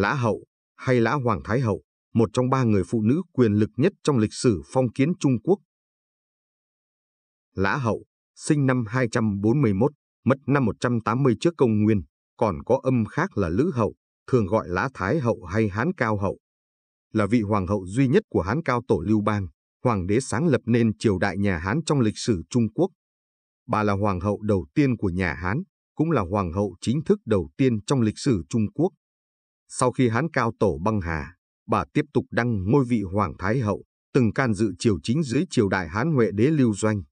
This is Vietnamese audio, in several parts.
Lã Hậu hay Lã Hoàng Thái Hậu, một trong ba người phụ nữ quyền lực nhất trong lịch sử phong kiến Trung Quốc. Lã Hậu, sinh năm 241, mất năm 180 trước công nguyên, còn có âm khác là Lữ Hậu, thường gọi Lã Thái Hậu hay Hán Cao Hậu. Là vị hoàng hậu duy nhất của Hán Cao Tổ Lưu Bang, hoàng đế sáng lập nên triều đại nhà Hán trong lịch sử Trung Quốc. Bà là hoàng hậu đầu tiên của nhà Hán, cũng là hoàng hậu chính thức đầu tiên trong lịch sử Trung Quốc. Sau khi Hán Cao Tổ băng hà, bà tiếp tục đăng ngôi vị Hoàng Thái Hậu, từng can dự triều chính dưới triều đại Hán Huệ Đế Lưu Doanh.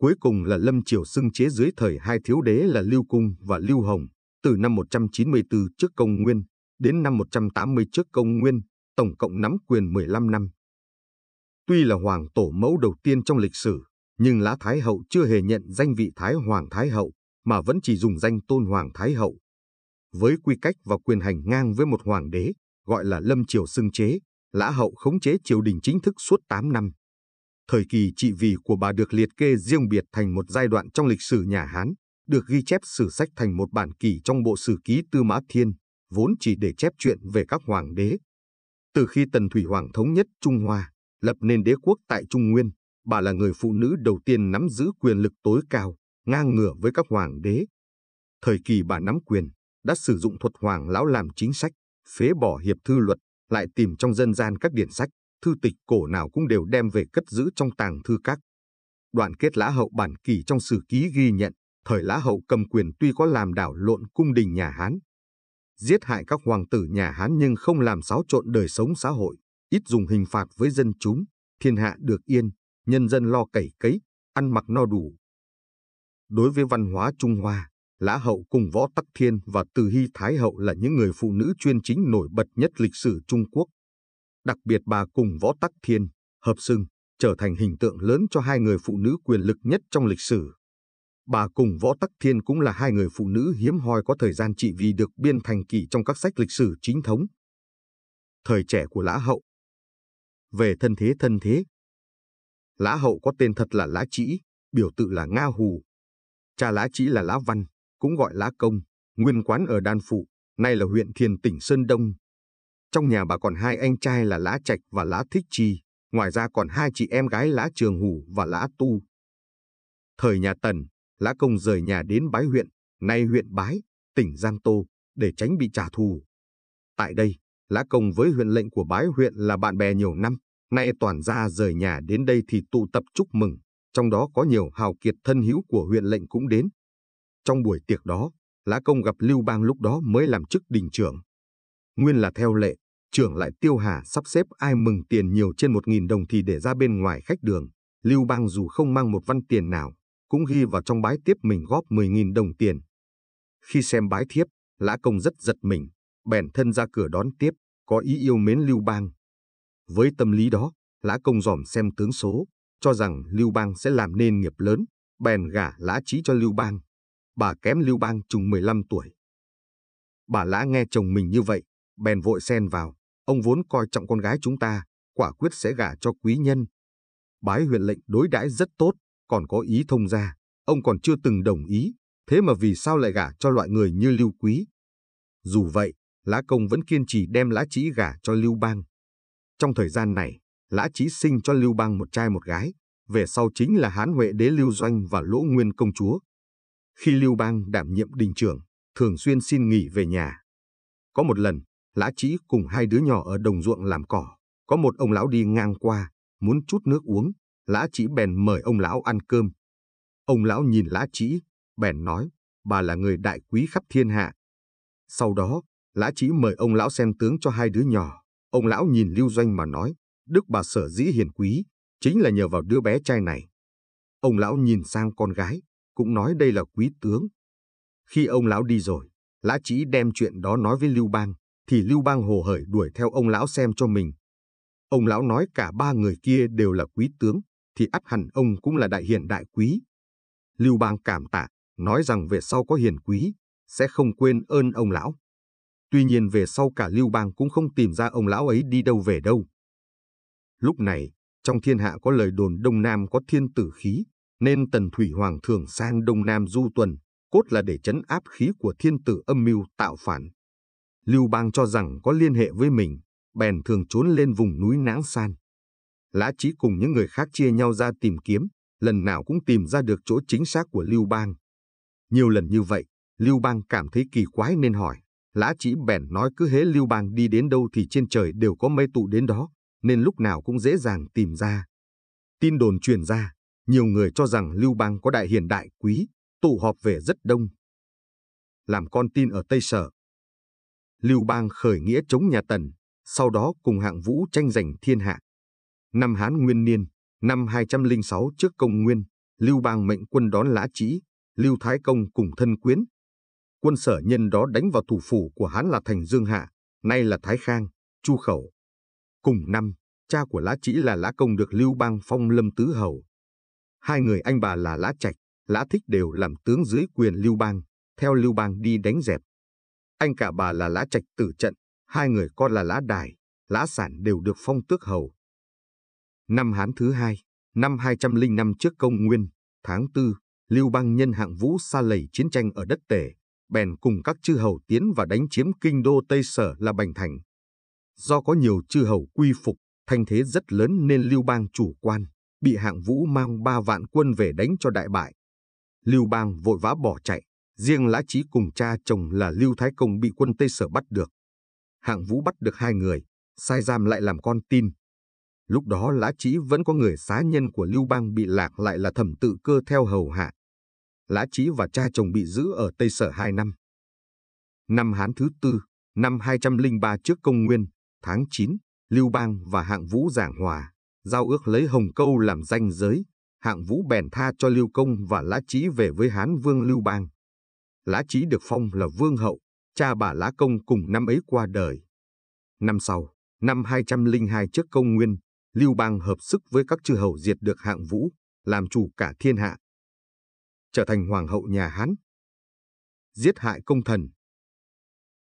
Cuối cùng là Lâm Triều xưng chế dưới thời hai thiếu đế là Lưu Cung và Lưu Hồng, từ năm 194 trước công nguyên đến năm 180 trước công nguyên, tổng cộng nắm quyền 15 năm. Tuy là hoàng tổ mẫu đầu tiên trong lịch sử, nhưng lá Thái Hậu chưa hề nhận danh vị Thái Hoàng Thái Hậu, mà vẫn chỉ dùng danh Tôn Hoàng Thái Hậu, với quy cách và quyền hành ngang với một hoàng đế, gọi là Lâm Triều xưng chế, Lã Hậu khống chế triều đình chính thức suốt 8 năm. Thời kỳ trị vì của bà được liệt kê riêng biệt thành một giai đoạn trong lịch sử nhà Hán, được ghi chép sử sách thành một bản kỷ trong bộ sử ký Tư Mã Thiên, vốn chỉ để chép chuyện về các hoàng đế. Từ khi Tần Thủy Hoàng thống nhất Trung Hoa, lập nên đế quốc tại Trung Nguyên, bà là người phụ nữ đầu tiên nắm giữ quyền lực tối cao, ngang ngửa với các hoàng đế. Thời kỳ bà nắm quyền, đã sử dụng thuật hoàng lão làm chính sách, phế bỏ hiệp thư luật, lại tìm trong dân gian các điển sách, thư tịch cổ nào cũng đều đem về cất giữ trong tàng thư các. Đoạn kết lã hậu bản kỳ trong sử ký ghi nhận, thời lã hậu cầm quyền tuy có làm đảo lộn cung đình nhà Hán, giết hại các hoàng tử nhà Hán nhưng không làm xáo trộn đời sống xã hội, ít dùng hình phạt với dân chúng, thiên hạ được yên, nhân dân lo cày cấy, ăn mặc no đủ. Đối với văn hóa Trung Hoa, Lã Hậu cùng Võ Tắc Thiên và Từ Hy Thái Hậu là những người phụ nữ chuyên chính nổi bật nhất lịch sử Trung Quốc. Đặc biệt bà cùng Võ Tắc Thiên, Hợp Sưng, trở thành hình tượng lớn cho hai người phụ nữ quyền lực nhất trong lịch sử. Bà cùng Võ Tắc Thiên cũng là hai người phụ nữ hiếm hoi có thời gian trị vì được biên thành kỷ trong các sách lịch sử chính thống. Thời trẻ của Lã Hậu Về thân thế thân thế Lã Hậu có tên thật là Lã Chỉ, biểu tự là Nga Hù. Cha Lã Chỉ là Lã Văn, cũng gọi lã công, nguyên quán ở Đan Phụ, nay là huyện Thiền tỉnh Sơn Đông. Trong nhà bà còn hai anh trai là Lã Trạch và Lã Thích Chi, ngoài ra còn hai chị em gái Lã Trường Hủ và Lã Tu. Thời nhà Tần, Lã Công rời nhà đến Bái huyện, nay huyện Bái, tỉnh Giang Tô, để tránh bị trả thù. Tại đây, Lã Công với huyện lệnh của Bái huyện là bạn bè nhiều năm, nay toàn ra rời nhà đến đây thì tụ tập chúc mừng, trong đó có nhiều hào kiệt thân hữu của huyện lệnh cũng đến, trong buổi tiệc đó, Lã Công gặp Lưu Bang lúc đó mới làm chức đình trưởng. Nguyên là theo lệ, trưởng lại Tiêu Hà sắp xếp ai mừng tiền nhiều trên một nghìn đồng thì để ra bên ngoài khách đường. Lưu Bang dù không mang một văn tiền nào, cũng ghi vào trong bái tiếp mình góp mười nghìn đồng tiền. Khi xem bái thiếp, Lã Công rất giật mình, bèn thân ra cửa đón tiếp, có ý yêu mến Lưu Bang. Với tâm lý đó, Lã Công dòm xem tướng số, cho rằng Lưu Bang sẽ làm nên nghiệp lớn, bèn gả Lã Trí cho Lưu Bang bà kém Lưu Bang chừng 15 tuổi. Bà lã nghe chồng mình như vậy, bèn vội xen vào, ông vốn coi trọng con gái chúng ta, quả quyết sẽ gả cho quý nhân. Bái huyện lệnh đối đãi rất tốt, còn có ý thông gia, ông còn chưa từng đồng ý, thế mà vì sao lại gả cho loại người như Lưu Quý? Dù vậy, Lã Công vẫn kiên trì đem Lã Chí gả cho Lưu Bang. Trong thời gian này, Lã Chí sinh cho Lưu Bang một trai một gái, về sau chính là Hán Huệ Đế Lưu Doanh và Lỗ Nguyên Công Chúa khi Lưu Bang đảm nhiệm đình trưởng, thường xuyên xin nghỉ về nhà. Có một lần, Lã Chí cùng hai đứa nhỏ ở đồng ruộng làm cỏ, có một ông lão đi ngang qua, muốn chút nước uống, Lã Chí bèn mời ông lão ăn cơm. Ông lão nhìn Lã Chí, bèn nói, bà là người đại quý khắp thiên hạ. Sau đó, Lã Chí mời ông lão xem tướng cho hai đứa nhỏ. Ông lão nhìn Lưu Doanh mà nói, đức bà sở dĩ hiền quý, chính là nhờ vào đứa bé trai này. Ông lão nhìn sang con gái, cũng nói đây là quý tướng. Khi ông lão đi rồi, Lã chỉ đem chuyện đó nói với Lưu Bang, thì Lưu Bang hồ hởi đuổi theo ông lão xem cho mình. Ông lão nói cả ba người kia đều là quý tướng, thì ắt hẳn ông cũng là đại hiền đại quý. Lưu Bang cảm tạ, nói rằng về sau có hiền quý, sẽ không quên ơn ông lão. Tuy nhiên về sau cả Lưu Bang cũng không tìm ra ông lão ấy đi đâu về đâu. Lúc này, trong thiên hạ có lời đồn Đông Nam có thiên tử khí, nên Tần Thủy Hoàng thường sang Đông Nam du tuần, cốt là để chấn áp khí của thiên tử âm mưu tạo phản. Lưu Bang cho rằng có liên hệ với mình, bèn thường trốn lên vùng núi náng San. Lã Chí cùng những người khác chia nhau ra tìm kiếm, lần nào cũng tìm ra được chỗ chính xác của Lưu Bang. Nhiều lần như vậy, Lưu Bang cảm thấy kỳ quái nên hỏi. Lã Chí bèn nói cứ hễ Lưu Bang đi đến đâu thì trên trời đều có mây tụ đến đó, nên lúc nào cũng dễ dàng tìm ra. Tin đồn truyền ra, nhiều người cho rằng Lưu Bang có đại hiền đại quý, tụ họp về rất đông. Làm con tin ở Tây Sở. Lưu Bang khởi nghĩa chống nhà Tần, sau đó cùng hạng vũ tranh giành thiên hạ. Năm Hán Nguyên Niên, năm 206 trước công nguyên, Lưu Bang mệnh quân đón Lã Chí, Lưu Thái Công cùng thân quyến. Quân sở nhân đó đánh vào thủ phủ của Hán là thành Dương Hạ, nay là Thái Khang, Chu Khẩu. Cùng năm, cha của Lã Chí là Lã Công được Lưu Bang phong lâm tứ hầu, Hai người anh bà là Lã Trạch, Lã Thích đều làm tướng dưới quyền Lưu Bang, theo Lưu Bang đi đánh dẹp. Anh cả bà là Lã Trạch tử trận, hai người con là Lã Đài, Lã Sản đều được phong tước hầu. Năm Hán thứ hai, năm 205 trước công nguyên, tháng 4, Lưu Bang nhân hạng vũ xa lầy chiến tranh ở đất Tề, bèn cùng các chư hầu tiến và đánh chiếm kinh đô Tây Sở là Bành Thành. Do có nhiều chư hầu quy phục, thanh thế rất lớn nên Lưu Bang chủ quan, bị hạng vũ mang ba vạn quân về đánh cho đại bại. Lưu Bang vội vã bỏ chạy, riêng Lã trí cùng cha chồng là Lưu Thái Công bị quân Tây Sở bắt được. Hạng vũ bắt được hai người, sai giam lại làm con tin. Lúc đó Lã trí vẫn có người xá nhân của Lưu Bang bị lạc lại là thẩm tự cơ theo hầu hạ. Lã trí và cha chồng bị giữ ở Tây Sở hai năm. Năm Hán thứ tư, năm 203 trước công nguyên, tháng 9, Lưu Bang và Hạng Vũ giảng hòa giao ước lấy Hồng Câu làm danh giới, hạng vũ bèn tha cho Lưu Công và Lã Chí về với Hán Vương Lưu Bang. Lã Chí được phong là Vương Hậu, cha bà Lã Công cùng năm ấy qua đời. Năm sau, năm 202 trước công nguyên, Lưu Bang hợp sức với các chư hầu diệt được hạng vũ, làm chủ cả thiên hạ. Trở thành hoàng hậu nhà Hán. Giết hại công thần.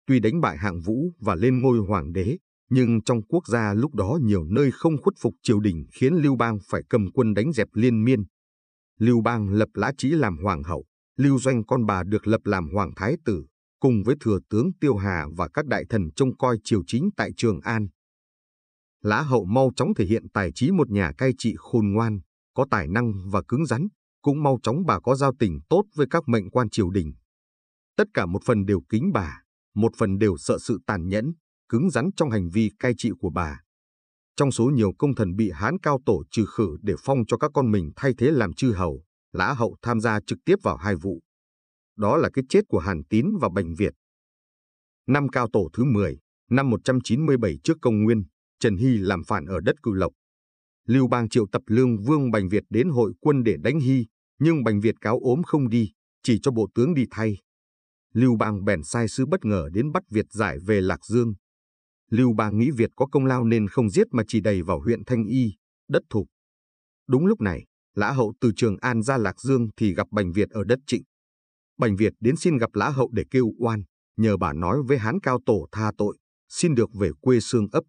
Tuy đánh bại hạng vũ và lên ngôi hoàng đế, nhưng trong quốc gia lúc đó nhiều nơi không khuất phục triều đình khiến Lưu Bang phải cầm quân đánh dẹp liên miên. Lưu Bang lập Lã Trí làm hoàng hậu, Lưu Doanh con bà được lập làm hoàng thái tử, cùng với thừa tướng Tiêu Hà và các đại thần trông coi triều chính tại Trường An. Lã hậu mau chóng thể hiện tài trí một nhà cai trị khôn ngoan, có tài năng và cứng rắn, cũng mau chóng bà có giao tình tốt với các mệnh quan triều đình. Tất cả một phần đều kính bà, một phần đều sợ sự tàn nhẫn, cứng rắn trong hành vi cai trị của bà. Trong số nhiều công thần bị Hán Cao Tổ trừ khử để phong cho các con mình thay thế làm chư hầu, Lã Hậu tham gia trực tiếp vào hai vụ. Đó là cái chết của Hàn Tín và Bành Việt. Năm Cao Tổ thứ 10, năm 197 trước công nguyên, Trần Hy làm phản ở đất Cư Lộc. Lưu Bang triệu tập lương vương Bành Việt đến hội quân để đánh Hy, nhưng Bành Việt cáo ốm không đi, chỉ cho bộ tướng đi thay. Lưu Bang bèn sai sứ bất ngờ đến bắt Việt giải về Lạc Dương, Lưu Bang nghĩ Việt có công lao nên không giết mà chỉ đẩy vào huyện Thanh Y, đất Thục. Đúng lúc này, Lã Hậu từ Trường An ra Lạc Dương thì gặp Bành Việt ở đất Trịnh. Bành Việt đến xin gặp Lã Hậu để kêu oan, nhờ bà nói với Hán Cao Tổ tha tội, xin được về quê xương ấp.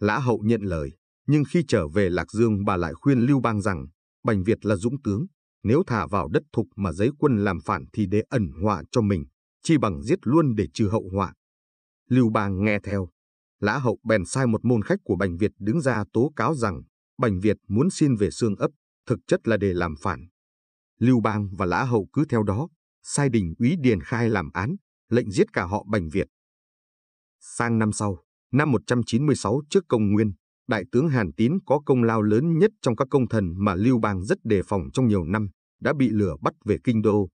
Lã Hậu nhận lời, nhưng khi trở về Lạc Dương bà lại khuyên Lưu Bang rằng Bành Việt là dũng tướng, nếu thả vào đất thục mà giấy quân làm phản thì để ẩn họa cho mình, chi bằng giết luôn để trừ hậu họa. Lưu Bang nghe theo, Lã Hậu bèn sai một môn khách của Bành Việt đứng ra tố cáo rằng Bành Việt muốn xin về xương ấp, thực chất là để làm phản. Lưu Bang và Lã Hậu cứ theo đó, sai đình úy Điền Khai làm án, lệnh giết cả họ Bành Việt. Sang năm sau, năm 196 trước công nguyên, đại tướng Hàn Tín có công lao lớn nhất trong các công thần mà Lưu Bang rất đề phòng trong nhiều năm, đã bị lửa bắt về kinh đô.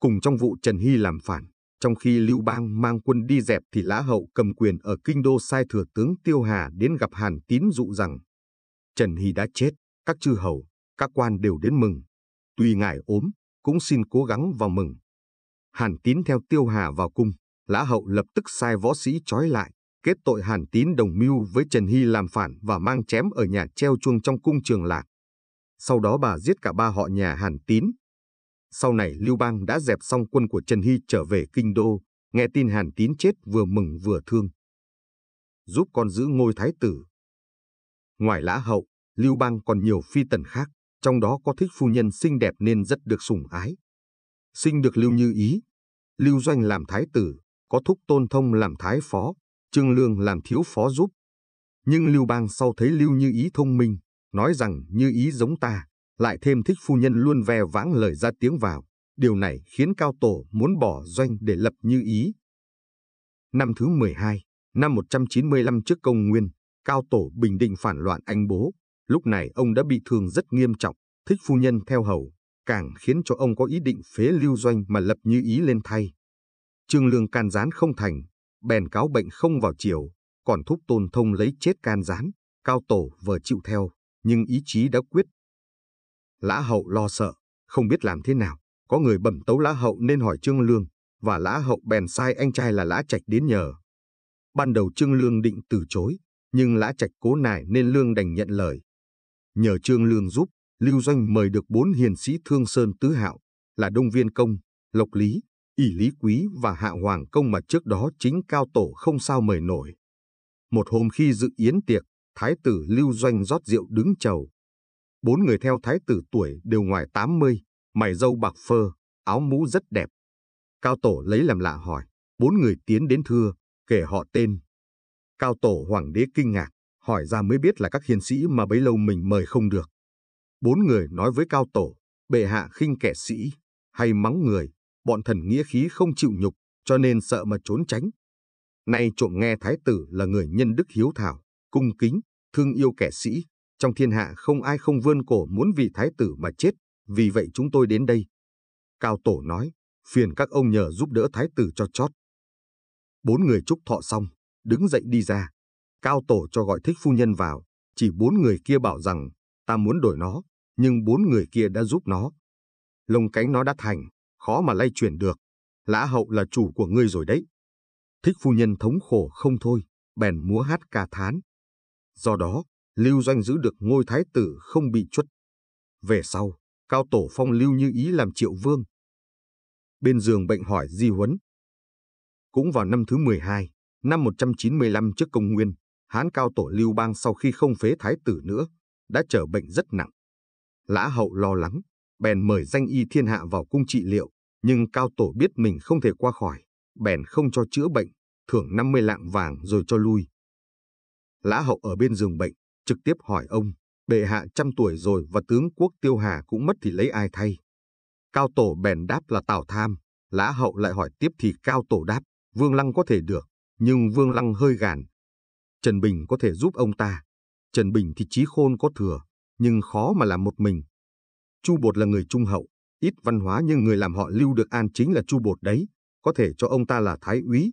Cùng trong vụ Trần Hy làm phản, trong khi Lưu Bang mang quân đi dẹp thì Lã Hậu cầm quyền ở Kinh Đô sai thừa tướng Tiêu Hà đến gặp Hàn Tín dụ rằng Trần Hy đã chết, các chư hầu, các quan đều đến mừng. Tuy ngài ốm, cũng xin cố gắng vào mừng. Hàn Tín theo Tiêu Hà vào cung, Lã Hậu lập tức sai võ sĩ trói lại, kết tội Hàn Tín đồng mưu với Trần Hy làm phản và mang chém ở nhà treo chuông trong cung trường lạc. Sau đó bà giết cả ba họ nhà Hàn Tín, sau này Lưu Bang đã dẹp xong quân của Trần Hy trở về kinh đô, nghe tin Hàn Tín chết vừa mừng vừa thương. Giúp con giữ ngôi thái tử. Ngoài lã hậu, Lưu Bang còn nhiều phi tần khác, trong đó có thích phu nhân xinh đẹp nên rất được sủng ái. Sinh được Lưu Như Ý, Lưu Doanh làm thái tử, có thúc tôn thông làm thái phó, Trương Lương làm thiếu phó giúp. Nhưng Lưu Bang sau thấy Lưu Như Ý thông minh, nói rằng Như Ý giống ta, lại thêm thích phu nhân luôn ve vãng lời ra tiếng vào, điều này khiến Cao Tổ muốn bỏ doanh để lập như ý. Năm thứ 12, năm 195 trước công nguyên, Cao Tổ bình định phản loạn anh bố, lúc này ông đã bị thương rất nghiêm trọng, thích phu nhân theo hầu, càng khiến cho ông có ý định phế lưu doanh mà lập như ý lên thay. Trương Lương can gián không thành, bèn cáo bệnh không vào chiều, còn thúc tôn thông lấy chết can gián, Cao Tổ vừa chịu theo, nhưng ý chí đã quyết Lã hậu lo sợ, không biết làm thế nào. Có người bẩm tấu lã hậu nên hỏi Trương Lương, và lã hậu bèn sai anh trai là lã trạch đến nhờ. Ban đầu Trương Lương định từ chối, nhưng lã trạch cố nài nên Lương đành nhận lời. Nhờ Trương Lương giúp, Lưu Doanh mời được bốn hiền sĩ Thương Sơn Tứ Hạo, là Đông Viên Công, Lộc Lý, ỷ Lý Quý và Hạ Hoàng Công mà trước đó chính Cao Tổ không sao mời nổi. Một hôm khi dự yến tiệc, Thái tử Lưu Doanh rót rượu đứng chầu, Bốn người theo thái tử tuổi đều ngoài 80, mày râu bạc phơ, áo mũ rất đẹp. Cao Tổ lấy làm lạ hỏi, bốn người tiến đến thưa, kể họ tên. Cao Tổ hoàng đế kinh ngạc, hỏi ra mới biết là các hiền sĩ mà bấy lâu mình mời không được. Bốn người nói với Cao Tổ, bệ hạ khinh kẻ sĩ, hay mắng người, bọn thần nghĩa khí không chịu nhục, cho nên sợ mà trốn tránh. Nay trộm nghe thái tử là người nhân đức hiếu thảo, cung kính, thương yêu kẻ sĩ, trong thiên hạ không ai không vươn cổ muốn vì thái tử mà chết, vì vậy chúng tôi đến đây. Cao Tổ nói, phiền các ông nhờ giúp đỡ thái tử cho chót. Bốn người chúc thọ xong, đứng dậy đi ra. Cao Tổ cho gọi thích phu nhân vào, chỉ bốn người kia bảo rằng, ta muốn đổi nó, nhưng bốn người kia đã giúp nó. Lông cánh nó đã thành, khó mà lay chuyển được. Lã hậu là chủ của ngươi rồi đấy. Thích phu nhân thống khổ không thôi, bèn múa hát ca thán. Do đó, Lưu Doanh giữ được ngôi thái tử không bị chuất. Về sau, Cao Tổ phong Lưu Như Ý làm triệu vương. Bên giường bệnh hỏi Di Huấn. Cũng vào năm thứ 12, năm 195 trước công nguyên, Hán Cao Tổ Lưu Bang sau khi không phế thái tử nữa, đã trở bệnh rất nặng. Lã hậu lo lắng, bèn mời danh y thiên hạ vào cung trị liệu, nhưng Cao Tổ biết mình không thể qua khỏi, bèn không cho chữa bệnh, thưởng 50 lạng vàng rồi cho lui. Lã hậu ở bên giường bệnh, trực tiếp hỏi ông, bệ hạ trăm tuổi rồi và tướng quốc Tiêu Hà cũng mất thì lấy ai thay? Cao Tổ bèn đáp là Tào Tham, Lã Hậu lại hỏi tiếp thì Cao Tổ đáp, Vương Lăng có thể được, nhưng Vương Lăng hơi gàn. Trần Bình có thể giúp ông ta. Trần Bình thì trí khôn có thừa, nhưng khó mà làm một mình. Chu Bột là người trung hậu, ít văn hóa nhưng người làm họ lưu được an chính là Chu Bột đấy, có thể cho ông ta là thái úy.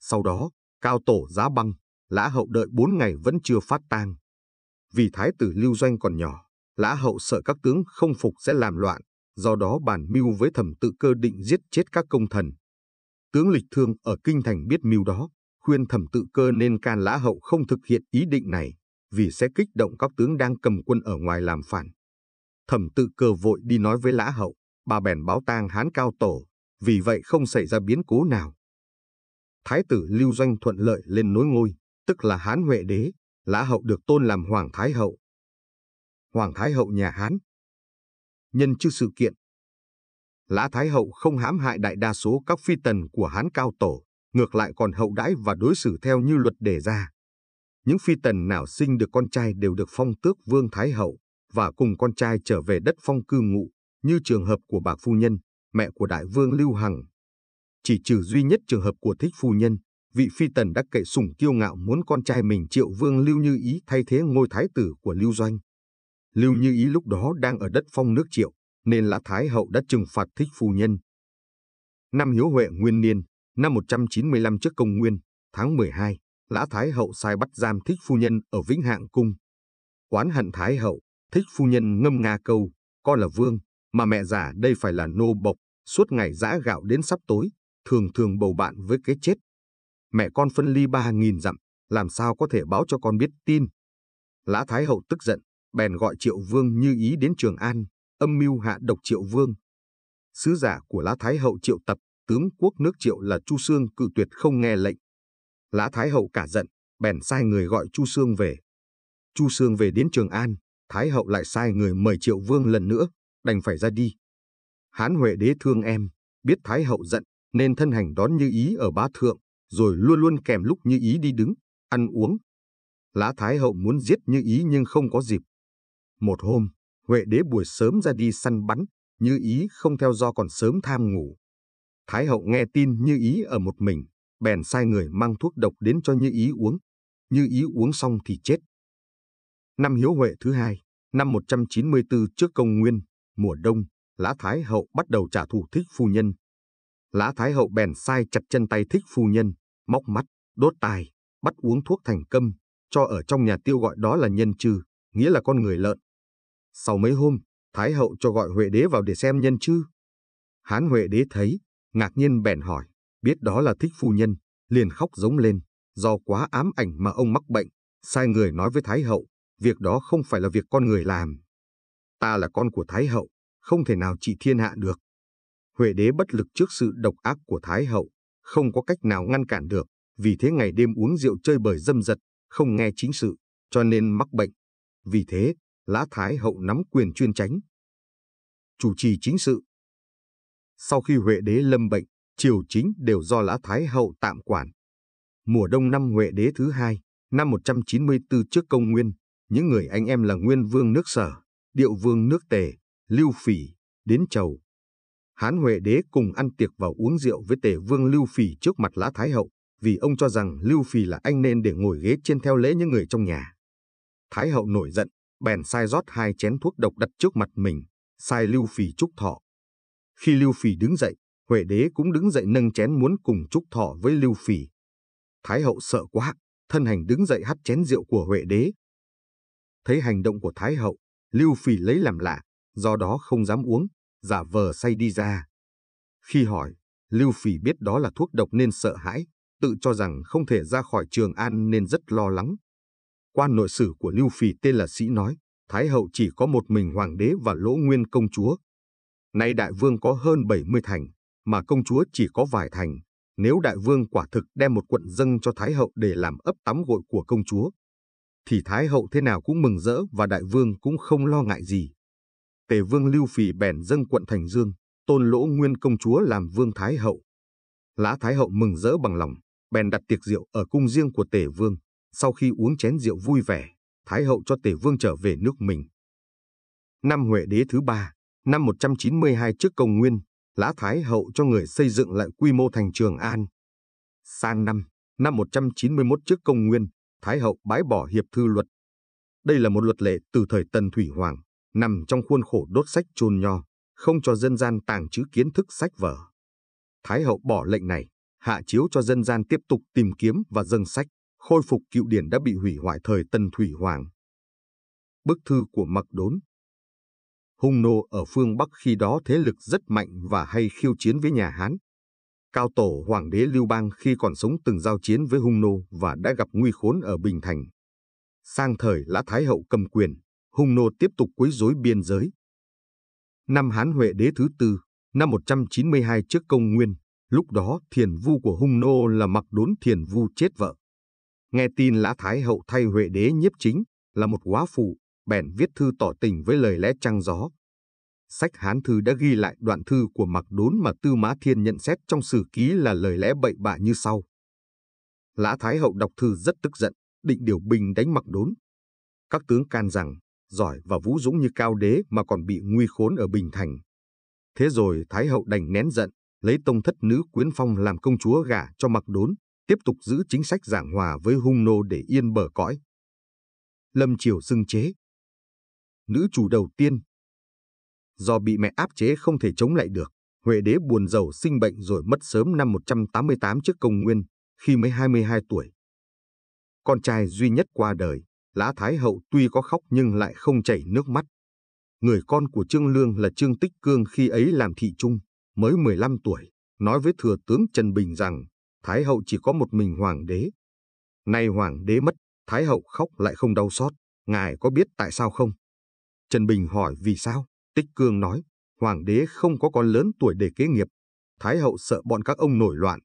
Sau đó, Cao Tổ giá băng, Lã Hậu đợi bốn ngày vẫn chưa phát tang, vì thái tử lưu doanh còn nhỏ, lã hậu sợ các tướng không phục sẽ làm loạn, do đó bàn mưu với thẩm tự cơ định giết chết các công thần. Tướng lịch thương ở kinh thành biết mưu đó, khuyên thẩm tự cơ nên can lã hậu không thực hiện ý định này, vì sẽ kích động các tướng đang cầm quân ở ngoài làm phản. Thẩm tự cơ vội đi nói với lã hậu, bà bèn báo tang hán cao tổ, vì vậy không xảy ra biến cố nào. Thái tử Lưu Doanh thuận lợi lên nối ngôi, tức là Hán Huệ Đế, Lã Hậu được tôn làm Hoàng Thái Hậu. Hoàng Thái Hậu nhà Hán. Nhân chư sự kiện, Lã Thái Hậu không hãm hại đại đa số các phi tần của Hán Cao Tổ, ngược lại còn hậu đãi và đối xử theo như luật đề ra. Những phi tần nào sinh được con trai đều được phong tước Vương Thái Hậu và cùng con trai trở về đất phong cư ngụ, như trường hợp của bà Phu Nhân, mẹ của Đại Vương Lưu Hằng. Chỉ trừ duy nhất trường hợp của Thích Phu Nhân, vị phi tần đã kệ sùng kiêu ngạo muốn con trai mình triệu vương Lưu Như Ý thay thế ngôi thái tử của Lưu Doanh. Lưu Như Ý lúc đó đang ở đất phong nước triệu, nên là Thái Hậu đã trừng phạt thích phu nhân. Năm Hiếu Huệ Nguyên Niên, năm 195 trước công nguyên, tháng 12, Lã Thái Hậu sai bắt giam thích phu nhân ở Vĩnh Hạng Cung. Quán hận Thái Hậu, thích phu nhân ngâm nga câu, con là vương, mà mẹ già đây phải là nô bộc, suốt ngày giã gạo đến sắp tối, thường thường bầu bạn với cái chết mẹ con phân ly ba nghìn dặm, làm sao có thể báo cho con biết tin. Lã Thái Hậu tức giận, bèn gọi Triệu Vương như ý đến Trường An, âm mưu hạ độc Triệu Vương. Sứ giả của Lã Thái Hậu Triệu Tập, tướng quốc nước Triệu là Chu Sương cự tuyệt không nghe lệnh. Lã Thái Hậu cả giận, bèn sai người gọi Chu Sương về. Chu Sương về đến Trường An, Thái Hậu lại sai người mời Triệu Vương lần nữa, đành phải ra đi. Hán Huệ đế thương em, biết Thái Hậu giận, nên thân hành đón như ý ở Ba thượng, rồi luôn luôn kèm lúc Như Ý đi đứng, ăn uống. Lã Thái Hậu muốn giết Như Ý nhưng không có dịp. Một hôm, Huệ đế buổi sớm ra đi săn bắn, Như Ý không theo do còn sớm tham ngủ. Thái Hậu nghe tin Như Ý ở một mình, bèn sai người mang thuốc độc đến cho Như Ý uống. Như Ý uống xong thì chết. Năm Hiếu Huệ thứ hai, năm 194 trước công nguyên, mùa đông, Lã Thái Hậu bắt đầu trả thù thích phu nhân, Lã Thái Hậu bèn sai chặt chân tay thích phu nhân, móc mắt, đốt tai, bắt uống thuốc thành câm, cho ở trong nhà tiêu gọi đó là nhân chư, nghĩa là con người lợn. Sau mấy hôm, Thái Hậu cho gọi Huệ Đế vào để xem nhân chư. Hán Huệ Đế thấy, ngạc nhiên bèn hỏi, biết đó là thích phu nhân, liền khóc giống lên, do quá ám ảnh mà ông mắc bệnh, sai người nói với Thái Hậu, việc đó không phải là việc con người làm. Ta là con của Thái Hậu, không thể nào trị thiên hạ được. Huệ đế bất lực trước sự độc ác của Thái hậu, không có cách nào ngăn cản được, vì thế ngày đêm uống rượu chơi bời dâm dật, không nghe chính sự, cho nên mắc bệnh. Vì thế, Lã Thái hậu nắm quyền chuyên tránh. Chủ trì chính sự Sau khi Huệ đế lâm bệnh, triều chính đều do Lã Thái hậu tạm quản. Mùa đông năm Huệ đế thứ hai, năm 194 trước công nguyên, những người anh em là Nguyên vương nước Sở, Điệu vương nước Tề, Lưu Phỉ, Đến Chầu, Hán Huệ Đế cùng ăn tiệc và uống rượu với Tề Vương Lưu Phì trước mặt Lã Thái Hậu, vì ông cho rằng Lưu Phì là anh nên để ngồi ghế trên theo lễ những người trong nhà. Thái Hậu nổi giận, bèn sai rót hai chén thuốc độc đặt trước mặt mình, sai Lưu Phì chúc thọ. Khi Lưu Phì đứng dậy, Huệ Đế cũng đứng dậy nâng chén muốn cùng chúc thọ với Lưu Phì. Thái Hậu sợ quá, thân hành đứng dậy hắt chén rượu của Huệ Đế. Thấy hành động của Thái Hậu, Lưu Phì lấy làm lạ, do đó không dám uống, giả vờ say đi ra. Khi hỏi, Lưu Phỉ biết đó là thuốc độc nên sợ hãi, tự cho rằng không thể ra khỏi Trường An nên rất lo lắng. Quan nội sử của Lưu Phỉ tên là Sĩ nói, Thái hậu chỉ có một mình hoàng đế và lỗ nguyên công chúa. Nay đại vương có hơn 70 thành, mà công chúa chỉ có vài thành. Nếu đại vương quả thực đem một quận dâng cho Thái hậu để làm ấp tắm gội của công chúa, thì Thái hậu thế nào cũng mừng rỡ và đại vương cũng không lo ngại gì. Tề vương Lưu Phỉ bèn dâng quận Thành Dương, tôn lỗ nguyên công chúa làm vương Thái Hậu. Lã Thái Hậu mừng rỡ bằng lòng, bèn đặt tiệc rượu ở cung riêng của Tề vương. Sau khi uống chén rượu vui vẻ, Thái Hậu cho Tề vương trở về nước mình. Năm Huệ đế thứ ba, năm 192 trước công nguyên, Lã Thái Hậu cho người xây dựng lại quy mô thành Trường An. Sang năm, năm 191 trước công nguyên, Thái Hậu bãi bỏ hiệp thư luật. Đây là một luật lệ từ thời Tần Thủy Hoàng, nằm trong khuôn khổ đốt sách chôn nho, không cho dân gian tàng trữ kiến thức sách vở. Thái hậu bỏ lệnh này, hạ chiếu cho dân gian tiếp tục tìm kiếm và dâng sách, khôi phục cựu điển đã bị hủy hoại thời Tân Thủy Hoàng. Bức thư của Mặc Đốn Hung nô ở phương Bắc khi đó thế lực rất mạnh và hay khiêu chiến với nhà Hán. Cao tổ hoàng đế Lưu Bang khi còn sống từng giao chiến với Hung nô và đã gặp nguy khốn ở Bình Thành. Sang thời Lã Thái Hậu cầm quyền, Hung nô tiếp tục quấy rối biên giới. Năm Hán Huệ đế thứ tư, năm 192 trước công nguyên, lúc đó thiền vu của Hung nô là mặc đốn thiền vu chết vợ. Nghe tin Lã Thái Hậu thay Huệ đế nhiếp chính là một quá phụ, bèn viết thư tỏ tình với lời lẽ trăng gió. Sách Hán Thư đã ghi lại đoạn thư của mặc đốn mà Tư Mã Thiên nhận xét trong sử ký là lời lẽ bậy bạ như sau. Lã Thái Hậu đọc thư rất tức giận, định điều binh đánh mặc đốn. Các tướng can rằng, giỏi và vũ dũng như cao đế mà còn bị nguy khốn ở Bình Thành. Thế rồi Thái hậu đành nén giận, lấy tông thất nữ Quyến Phong làm công chúa gả cho mặc đốn, tiếp tục giữ chính sách giảng hòa với hung nô để yên bờ cõi. Lâm Triều xưng chế Nữ chủ đầu tiên Do bị mẹ áp chế không thể chống lại được, Huệ đế buồn giàu sinh bệnh rồi mất sớm năm 188 trước công nguyên, khi mới 22 tuổi. Con trai duy nhất qua đời, Lã Thái Hậu tuy có khóc nhưng lại không chảy nước mắt. Người con của Trương Lương là Trương Tích Cương khi ấy làm thị trung, mới 15 tuổi, nói với thừa tướng Trần Bình rằng Thái Hậu chỉ có một mình Hoàng đế. Nay Hoàng đế mất, Thái Hậu khóc lại không đau xót, ngài có biết tại sao không? Trần Bình hỏi vì sao, Tích Cương nói, Hoàng đế không có con lớn tuổi để kế nghiệp, Thái Hậu sợ bọn các ông nổi loạn.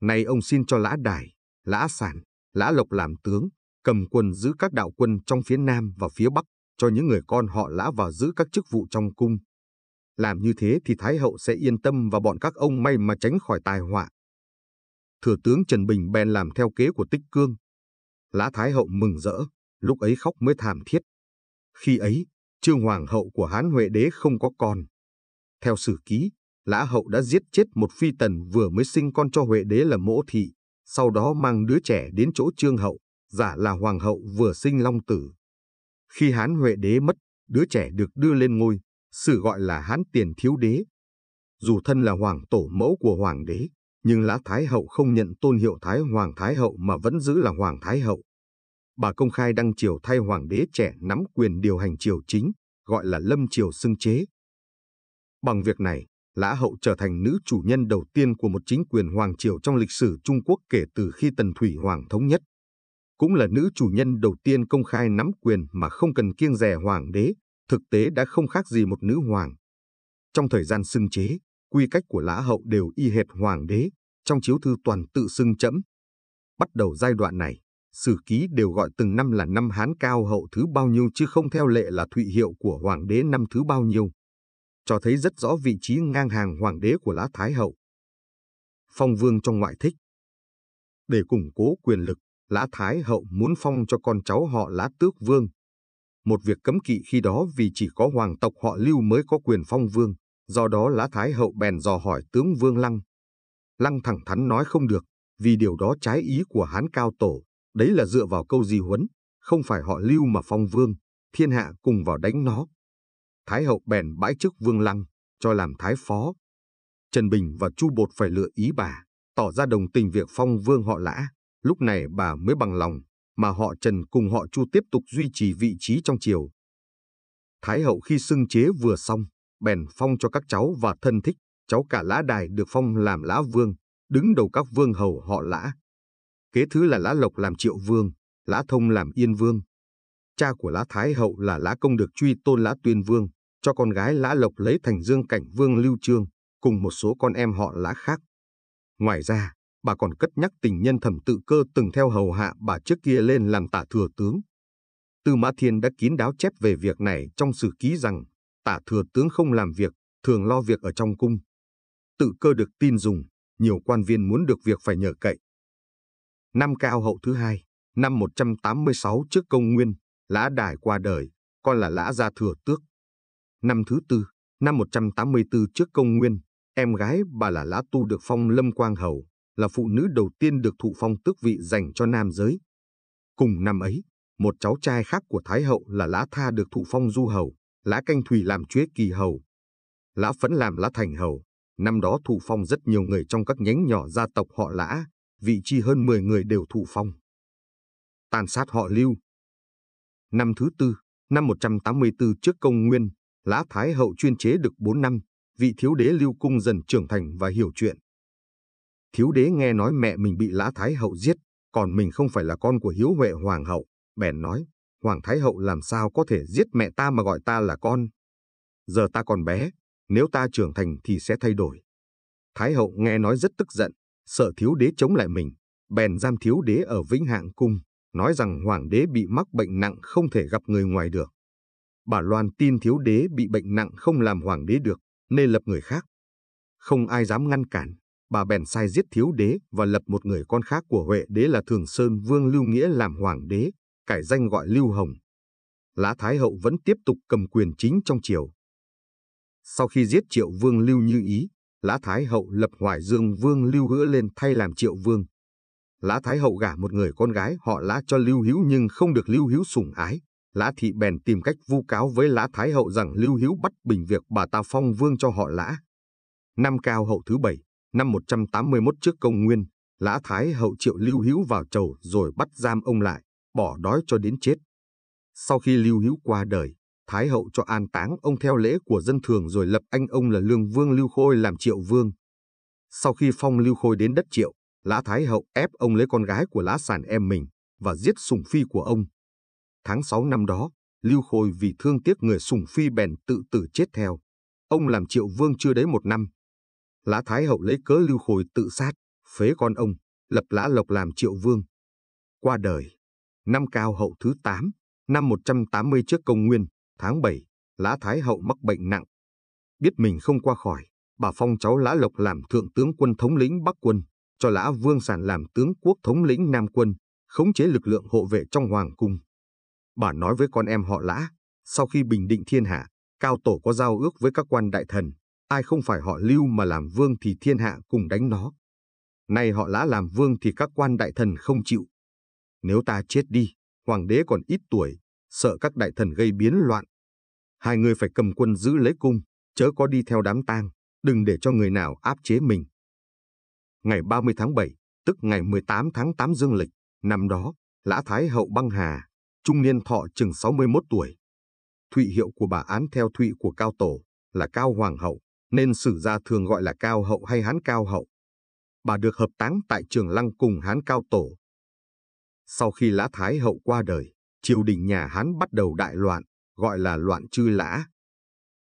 Nay ông xin cho lã đài, lã sản, lã lộc làm tướng, cầm quân giữ các đạo quân trong phía Nam và phía Bắc cho những người con họ lã vào giữ các chức vụ trong cung. Làm như thế thì Thái Hậu sẽ yên tâm và bọn các ông may mà tránh khỏi tai họa. Thừa tướng Trần Bình bèn làm theo kế của Tích Cương. Lã Thái Hậu mừng rỡ, lúc ấy khóc mới thảm thiết. Khi ấy, Trương Hoàng hậu của Hán Huệ Đế không có con. Theo sử ký, Lã Hậu đã giết chết một phi tần vừa mới sinh con cho Huệ Đế là Mỗ Thị, sau đó mang đứa trẻ đến chỗ Trương Hậu giả là hoàng hậu vừa sinh long tử. Khi Hán Huệ đế mất, đứa trẻ được đưa lên ngôi, sử gọi là Hán Tiền Thiếu Đế. Dù thân là hoàng tổ mẫu của hoàng đế, nhưng Lã Thái Hậu không nhận tôn hiệu Thái Hoàng Thái Hậu mà vẫn giữ là Hoàng Thái Hậu. Bà công khai đăng triều thay hoàng đế trẻ nắm quyền điều hành triều chính, gọi là lâm triều xưng chế. Bằng việc này, Lã Hậu trở thành nữ chủ nhân đầu tiên của một chính quyền hoàng triều trong lịch sử Trung Quốc kể từ khi Tần Thủy Hoàng thống nhất cũng là nữ chủ nhân đầu tiên công khai nắm quyền mà không cần kiêng rè hoàng đế, thực tế đã không khác gì một nữ hoàng. Trong thời gian xưng chế, quy cách của lã hậu đều y hệt hoàng đế, trong chiếu thư toàn tự xưng chẫm. Bắt đầu giai đoạn này, sử ký đều gọi từng năm là năm Hán cao hậu thứ bao nhiêu chứ không theo lệ là thụy hiệu của hoàng đế năm thứ bao nhiêu. Cho thấy rất rõ vị trí ngang hàng hoàng đế của lã thái hậu. Phong vương trong ngoại thích. Để củng cố quyền lực, Lã Thái Hậu muốn phong cho con cháu họ Lã Tước Vương. Một việc cấm kỵ khi đó vì chỉ có hoàng tộc họ Lưu mới có quyền phong vương, do đó Lã Thái Hậu bèn dò hỏi tướng Vương Lăng. Lăng thẳng thắn nói không được, vì điều đó trái ý của Hán Cao Tổ, đấy là dựa vào câu di huấn, không phải họ Lưu mà phong vương, thiên hạ cùng vào đánh nó. Thái Hậu bèn bãi chức Vương Lăng, cho làm Thái Phó. Trần Bình và Chu Bột phải lựa ý bà, tỏ ra đồng tình việc phong vương họ lã. Lúc này bà mới bằng lòng, mà họ Trần cùng họ Chu tiếp tục duy trì vị trí trong triều. Thái hậu khi xưng chế vừa xong, bèn phong cho các cháu và thân thích, cháu cả Lã Đài được phong làm Lã Vương, đứng đầu các vương hầu họ Lã. Kế thứ là Lã Lộc làm Triệu Vương, Lã Thông làm Yên Vương. Cha của Lã Thái hậu là Lã Công được truy tôn Lã Tuyên Vương, cho con gái Lã Lộc lấy thành Dương Cảnh Vương Lưu Trương, cùng một số con em họ Lã khác. Ngoài ra, bà còn cất nhắc tình nhân thẩm tự cơ từng theo hầu hạ bà trước kia lên làm tả thừa tướng. Tư Mã Thiên đã kín đáo chép về việc này trong sử ký rằng tả thừa tướng không làm việc, thường lo việc ở trong cung. Tự cơ được tin dùng, nhiều quan viên muốn được việc phải nhờ cậy. Năm cao hậu thứ hai, năm 186 trước công nguyên, lã đài qua đời, con là lã gia thừa tước. Năm thứ tư, năm 184 trước công nguyên, em gái bà là lã tu được phong lâm quang hầu là phụ nữ đầu tiên được thụ phong tước vị dành cho nam giới. Cùng năm ấy, một cháu trai khác của Thái Hậu là Lã Tha được thụ phong du hầu, Lã Canh Thủy làm chuế kỳ hầu. Lã Phấn làm Lã Thành hầu, năm đó thụ phong rất nhiều người trong các nhánh nhỏ gia tộc họ Lã, vị chi hơn 10 người đều thụ phong. Tàn sát họ Lưu Năm thứ tư, năm 184 trước công nguyên, Lã Thái Hậu chuyên chế được 4 năm, vị thiếu đế Lưu Cung dần trưởng thành và hiểu chuyện, Thiếu đế nghe nói mẹ mình bị Lã Thái Hậu giết, còn mình không phải là con của Hiếu Huệ Hoàng Hậu, bèn nói, Hoàng Thái Hậu làm sao có thể giết mẹ ta mà gọi ta là con. Giờ ta còn bé, nếu ta trưởng thành thì sẽ thay đổi. Thái Hậu nghe nói rất tức giận, sợ thiếu đế chống lại mình, bèn giam thiếu đế ở Vĩnh Hạng Cung, nói rằng Hoàng đế bị mắc bệnh nặng không thể gặp người ngoài được. Bà Loan tin thiếu đế bị bệnh nặng không làm Hoàng đế được, nên lập người khác. Không ai dám ngăn cản bà bèn sai giết thiếu đế và lập một người con khác của Huệ đế là Thường Sơn Vương Lưu Nghĩa làm hoàng đế, cải danh gọi Lưu Hồng. Lã Thái Hậu vẫn tiếp tục cầm quyền chính trong triều. Sau khi giết triệu vương Lưu Như Ý, Lã Thái Hậu lập Hoài Dương Vương Lưu Hứa lên thay làm triệu vương. Lã Thái Hậu gả một người con gái họ Lã cho Lưu Hữu nhưng không được Lưu Hữu sủng ái. Lã Thị bèn tìm cách vu cáo với Lã Thái Hậu rằng Lưu Hữu bắt bình việc bà ta phong vương cho họ Lã. Năm cao hậu thứ bảy, Năm 181 trước công nguyên, Lã Thái hậu triệu Lưu Hữu vào chầu rồi bắt giam ông lại, bỏ đói cho đến chết. Sau khi Lưu Hữu qua đời, Thái hậu cho an táng ông theo lễ của dân thường rồi lập anh ông là Lương Vương Lưu Khôi làm triệu vương. Sau khi phong Lưu Khôi đến đất triệu, Lã Thái hậu ép ông lấy con gái của Lã sản em mình và giết sùng phi của ông. Tháng 6 năm đó, Lưu Khôi vì thương tiếc người sùng phi bèn tự tử chết theo. Ông làm triệu vương chưa đến một năm, Lã Thái Hậu lấy cớ Lưu Khôi tự sát, phế con ông, lập Lã Lộc làm triệu vương. Qua đời, năm cao hậu thứ 8, năm 180 trước công nguyên, tháng 7, Lã Thái Hậu mắc bệnh nặng. Biết mình không qua khỏi, bà phong cháu Lã Lộc làm thượng tướng quân thống lĩnh Bắc quân, cho Lã Vương Sản làm tướng quốc thống lĩnh Nam quân, khống chế lực lượng hộ vệ trong hoàng cung. Bà nói với con em họ Lã, sau khi bình định thiên hạ, Cao Tổ có giao ước với các quan đại thần, ai không phải họ lưu mà làm vương thì thiên hạ cùng đánh nó. Nay họ lã làm vương thì các quan đại thần không chịu. Nếu ta chết đi, hoàng đế còn ít tuổi, sợ các đại thần gây biến loạn. Hai người phải cầm quân giữ lấy cung, chớ có đi theo đám tang, đừng để cho người nào áp chế mình. Ngày 30 tháng 7, tức ngày 18 tháng 8 dương lịch, năm đó, Lã Thái Hậu Băng Hà, trung niên thọ chừng 61 tuổi. Thụy hiệu của bà án theo thụy của Cao Tổ là Cao Hoàng Hậu nên sử gia thường gọi là Cao Hậu hay Hán Cao Hậu. Bà được hợp táng tại Trường Lăng cùng Hán Cao Tổ. Sau khi Lã Thái Hậu qua đời, triều đình nhà Hán bắt đầu đại loạn, gọi là loạn chư lã.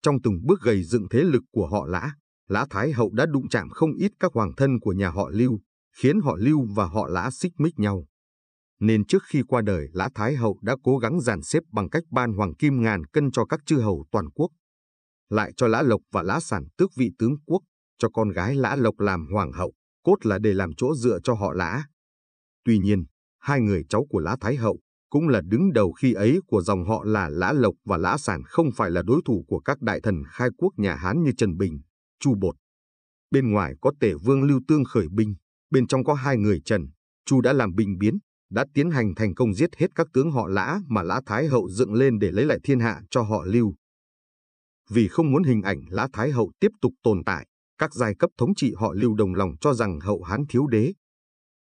Trong từng bước gầy dựng thế lực của họ lã, Lã Thái Hậu đã đụng chạm không ít các hoàng thân của nhà họ Lưu, khiến họ Lưu và họ Lã xích mích nhau. Nên trước khi qua đời, Lã Thái Hậu đã cố gắng dàn xếp bằng cách ban hoàng kim ngàn cân cho các chư hầu toàn quốc, lại cho Lã Lộc và Lã Sản tước vị tướng quốc, cho con gái Lã Lộc làm hoàng hậu, cốt là để làm chỗ dựa cho họ Lã. Tuy nhiên, hai người cháu của Lã Thái Hậu cũng là đứng đầu khi ấy của dòng họ là Lã Lộc và Lã Sản không phải là đối thủ của các đại thần khai quốc nhà Hán như Trần Bình, Chu Bột. Bên ngoài có tể vương Lưu Tương khởi binh, bên trong có hai người Trần, Chu đã làm bình biến, đã tiến hành thành công giết hết các tướng họ Lã mà Lã Thái Hậu dựng lên để lấy lại thiên hạ cho họ Lưu. Vì không muốn hình ảnh Lã Thái Hậu tiếp tục tồn tại, các giai cấp thống trị họ Lưu đồng lòng cho rằng hậu Hán thiếu đế.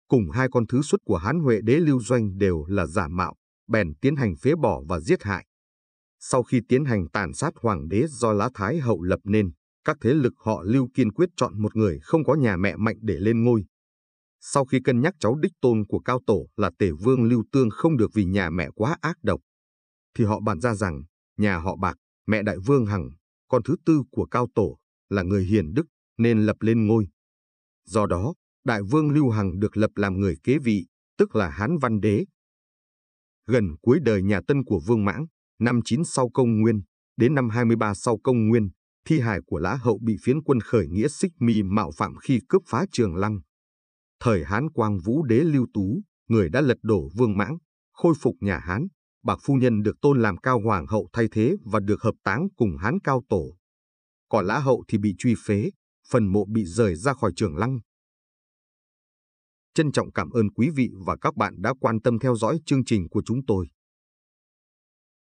Cùng hai con thứ xuất của Hán Huệ đế Lưu Doanh đều là giả mạo, bèn tiến hành phế bỏ và giết hại. Sau khi tiến hành tàn sát hoàng đế do Lã Thái Hậu lập nên, các thế lực họ Lưu kiên quyết chọn một người không có nhà mẹ mạnh để lên ngôi. Sau khi cân nhắc cháu đích tôn của Cao Tổ là tể Vương Lưu Tương không được vì nhà mẹ quá ác độc, thì họ bàn ra rằng nhà họ Bạc, mẹ Đại Vương Hằng con thứ tư của Cao Tổ, là người hiền đức nên lập lên ngôi. Do đó, Đại Vương Lưu Hằng được lập làm người kế vị, tức là Hán Văn Đế. Gần cuối đời nhà Tân của Vương Mãng, năm 9 sau công nguyên, đến năm 23 sau công nguyên, thi hài của Lã Hậu bị phiến quân khởi nghĩa xích mi mạo phạm khi cướp phá trường lăng. Thời Hán Quang Vũ Đế Lưu Tú, người đã lật đổ Vương Mãng, khôi phục nhà Hán, bà phu nhân được tôn làm cao hoàng hậu thay thế và được hợp táng cùng hán cao tổ. Còn lã hậu thì bị truy phế, phần mộ bị rời ra khỏi trường lăng. Trân trọng cảm ơn quý vị và các bạn đã quan tâm theo dõi chương trình của chúng tôi.